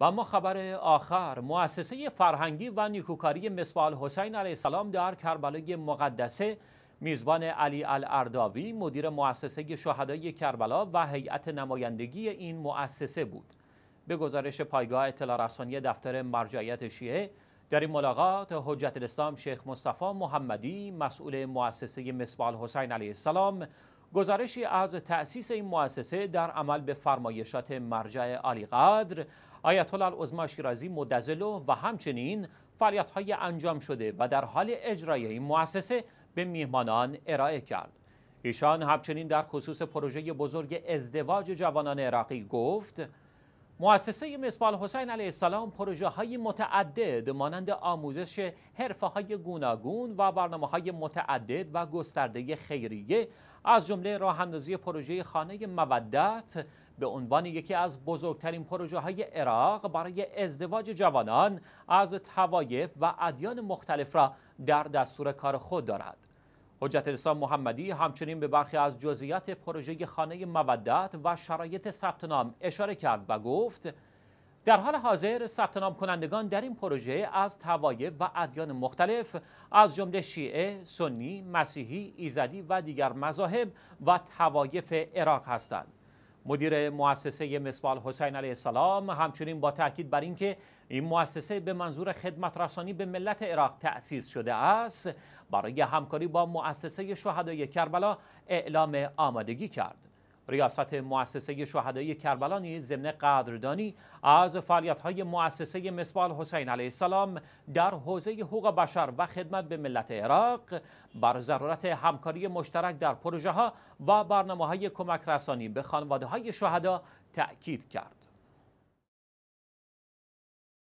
و اما خبر آخر مؤسسه فرهنگی و نیکوکاری مصباح حسین علیه السلام در کربلای مقدسه میزبان علی الارداوی مدیر مؤسسه شهدای کربلا و هیئت نمایندگی این مؤسسه بود به گزارش پایگاه اطلاع رسانی دفتر مرجعیت شیعه در این ملاقات حجت الاسلام شیخ مصطفی محمدی مسئول مؤسسه مصباح حسین علیه السلام گزارشی از تأسیس این مؤسسه در عمل به فرمایشات مرجع عالیقدر آیت الله العظما شیرازی مدزلو و همچنین فعالیت های انجام شده و در حال اجرای این مؤسسه به میهمانان ارائه کرد ایشان همچنین در خصوص پروژه بزرگ ازدواج جوانان عراقی گفت مؤسسه مصبال حسین علیه السلام پروژه های متعدد مانند آموزش حرفه های گوناگون و برنامه های متعدد و گسترده خیریه از جمله راه اندازی پروژه خانه مودت به عنوان یکی از بزرگترین پروژه های عراق برای ازدواج جوانان از توایف و ادیان مختلف را در دستور کار خود دارد. حجت الاسلام محمدی همچنین به برخی از جزئیات پروژه خانه مودت و شرایط ثبت نام اشاره کرد و گفت در حال حاضر ثبت نام کنندگان در این پروژه از توایب و ادیان مختلف از جمله شیعه، سنی، مسیحی، ایزدی و دیگر مذاهب و توایف عراق هستند. مدیر مؤسسه مسبال حسین علیه السلام همچنین با تاکید بر اینکه این مؤسسه به منظور خدمت رسانی به ملت عراق تأسیس شده است برای همکاری با مؤسسه شهدای کربلا اعلام آمادگی کرد ریاست مؤسسه شهدای کربلا نیز ضمن قدردانی از فعالیت‌های مؤسسه مصباح حسین علیه السلام در حوزه حقوق بشر و خدمت به ملت عراق بر ضرورت همکاری مشترک در پروژه‌ها و برنامه‌های کمک رسانی به خانواده‌های شهدا تأکید کرد.